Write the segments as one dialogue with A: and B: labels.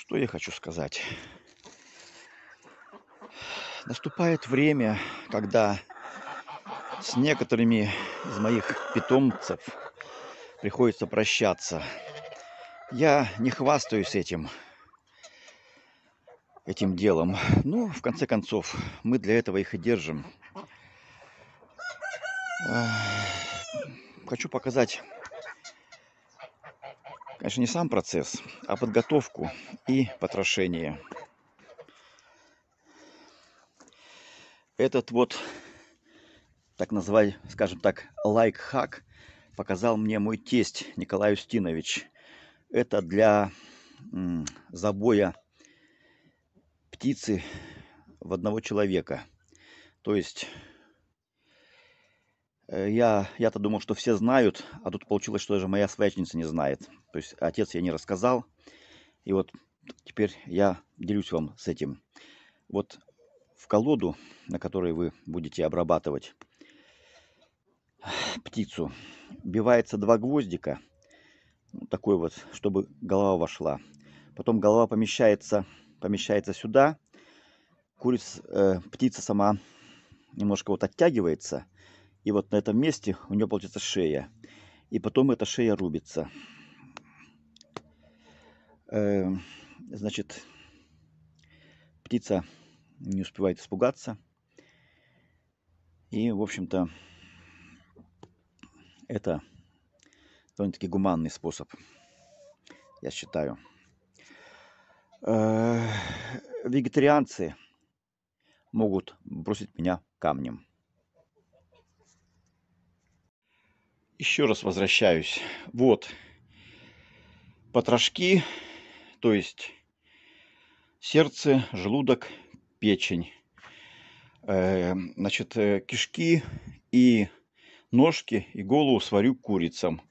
A: Что я хочу сказать? Наступает время, когда с некоторыми из моих питомцев приходится прощаться. Я не хвастаюсь этим, этим делом. Но, ну, в конце концов, мы для этого их и держим. Хочу показать конечно, не сам процесс, а подготовку и потрошение. Этот вот, так называемый, скажем так, лайк-хак показал мне мой тесть Николай Устинович. Это для забоя птицы в одного человека. То есть Э, я, я-то думал, что все знают, а тут получилось, что даже моя свояченица не знает. То есть отец я не рассказал. И вот теперь я делюсь вам с этим. Вот в колоду, на которой вы будете обрабатывать птицу, вбивается два гвоздика. Ну, такой вот, чтобы голова вошла. Потом голова помещается, помещается сюда. Курица, э, птица сама немножко вот оттягивается – и вот на этом месте у нее получится шея. И потом эта шея рубится. Эм, значит, птица не успевает испугаться. И, в общем-то, это довольно-таки гуманный способ, я считаю. Э, вегетарианцы могут бросить меня камнем. еще раз возвращаюсь. Вот потрошки, то есть сердце, желудок, печень, эм, значит, э, кишки и ножки и голову сварю курицам.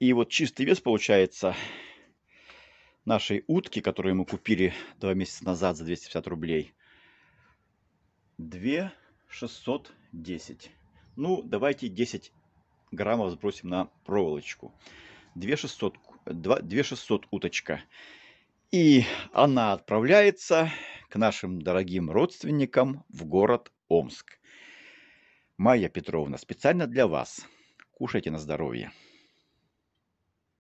A: И вот чистый вес получается нашей утки, которую мы купили два месяца назад за 250 рублей, 2610. Ну, давайте 10 граммов сбросим на проволочку. 2600, 2, 2600 уточка. И она отправляется к нашим дорогим родственникам в город Омск. Майя Петровна, специально для вас. Кушайте на здоровье.